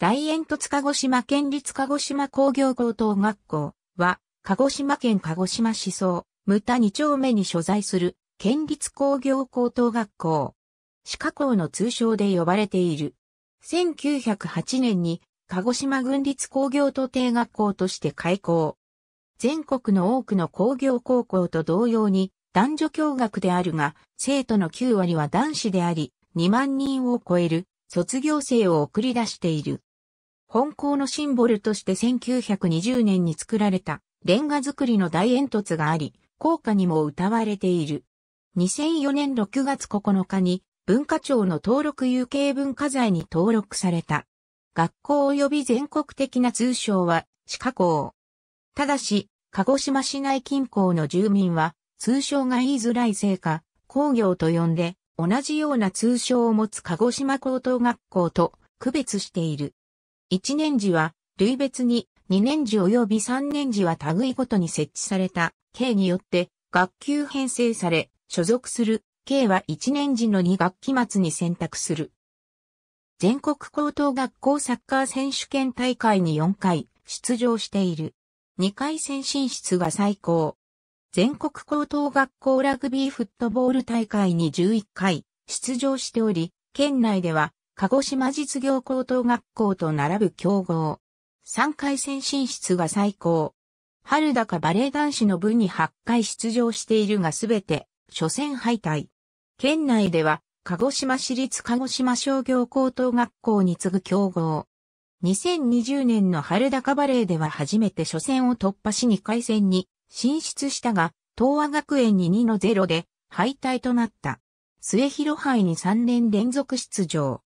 大煙突鹿児島県立鹿児島工業高等学校は、鹿児島県鹿児島市総、牟田二丁目に所在する県立工業高等学校。四角校の通称で呼ばれている。1908年に鹿児島軍立工業徒弟学校として開校。全国の多くの工業高校と同様に男女共学であるが、生徒の9割は男子であり、2万人を超える卒業生を送り出している。本校のシンボルとして1920年に作られたレンガ作りの大煙突があり、校歌にも歌われている。2004年6月9日に文化庁の登録有形文化財に登録された。学校及び全国的な通称は、地下校。ただし、鹿児島市内近郊の住民は、通称が言いづらいせいか、工業と呼んで、同じような通称を持つ鹿児島高等学校と区別している。一年次は、類別に、二年次及び三年次は類ごとに設置された、K によって、学級編成され、所属する、K は一年次の2学期末に選択する。全国高等学校サッカー選手権大会に4回出場している。2回戦進出が最高。全国高等学校ラグビーフットボール大会に11回出場しており、県内では鹿児島実業高等学校と並ぶ強豪。3回戦進出が最高。春高バレー男子の部に8回出場しているがすべて、初戦敗退。県内では、鹿児島市立鹿児島商業高等学校に次ぐ強豪。2020年の春高バレーでは初めて初戦を突破し2回戦に進出したが、東亜学園に2の0で敗退となった。末広杯に3年連続出場。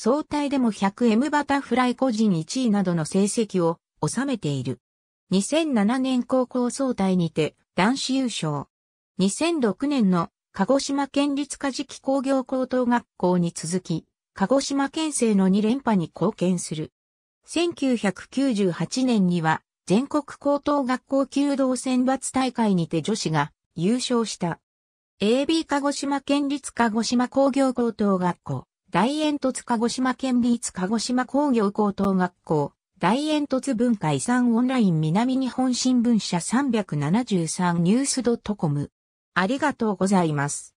総体でも 100M バタフライ個人1位などの成績を収めている。2007年高校総体にて男子優勝。2006年の鹿児島県立加敷工業高等学校に続き、鹿児島県政の2連覇に貢献する。1998年には全国高等学校弓道選抜大会にて女子が優勝した。AB 鹿児島県立鹿児島工業高等学校。大煙突鹿児島県立鹿児島工業高等学校、大煙突文化遺産オンライン南日本新聞社373ニュース .com。ありがとうございます。